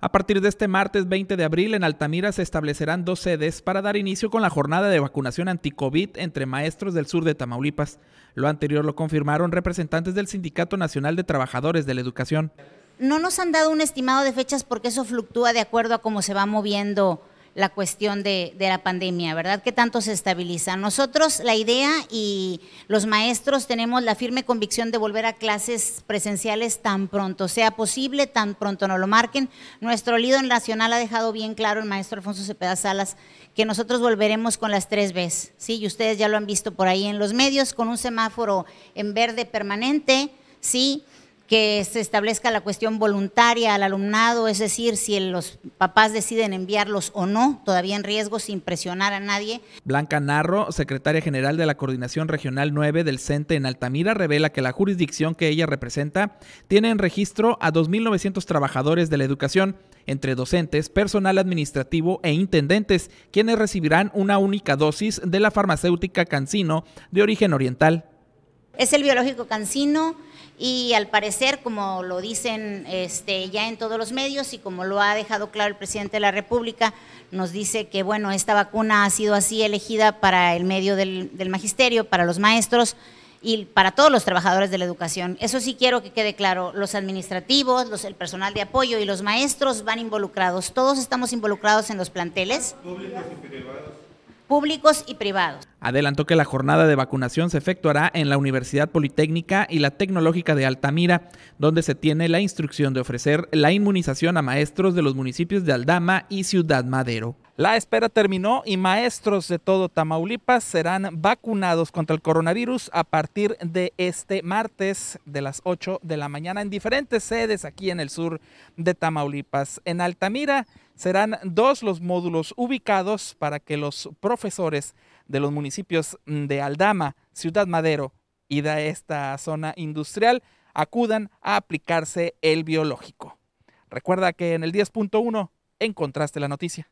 A partir de este martes 20 de abril en Altamira se establecerán dos sedes para dar inicio con la jornada de vacunación anti-COVID entre maestros del sur de Tamaulipas. Lo anterior lo confirmaron representantes del Sindicato Nacional de Trabajadores de la Educación. No nos han dado un estimado de fechas porque eso fluctúa de acuerdo a cómo se va moviendo la cuestión de, la pandemia, ¿verdad? ¿Qué tanto se estabiliza? Nosotros la idea y los maestros tenemos la firme convicción de volver a clases presenciales tan pronto sea posible, tan pronto no lo marquen. Nuestro líder nacional ha dejado bien claro, el maestro Alfonso Cepeda Salas, que nosotros volveremos con las tres Bs, ¿sí? Y ustedes ya lo han visto por ahí en los medios, con un semáforo en verde permanente, ¿sí? sí que se establezca la cuestión voluntaria al alumnado, es decir, si los papás deciden enviarlos o no, todavía en riesgo sin presionar a nadie. Blanca Narro, secretaria general de la Coordinación Regional 9 del CENTE en Altamira, revela que la jurisdicción que ella representa tiene en registro a 2.900 trabajadores de la educación, entre docentes, personal administrativo e intendentes, quienes recibirán una única dosis de la farmacéutica Cancino de origen oriental. Es el biológico Cancino y al parecer, como lo dicen este, ya en todos los medios y como lo ha dejado claro el presidente de la República, nos dice que bueno, esta vacuna ha sido así elegida para el medio del, magisterio, para los maestros y para todos los trabajadores de la educación. Eso sí quiero que quede claro, los administrativos, los, el personal de apoyo y los maestros van involucrados, todos estamos involucrados en los planteles públicos y privados. Adelantó que la jornada de vacunación se efectuará en la Universidad Politécnica y la Tecnológica de Altamira, donde se tiene la instrucción de ofrecer la inmunización a maestros de los municipios de Aldama y Ciudad Madero. La espera terminó y maestros de todo Tamaulipas serán vacunados contra el coronavirus a partir de este martes de las 8 de la mañana en diferentes sedes aquí en el sur de Tamaulipas. En Altamira serán dos los módulos ubicados para que los profesores de los municipios de Aldama, Ciudad Madero y de esta zona industrial acudan a aplicarse el biológico. Recuerda que en el 10.1 encontraste la noticia.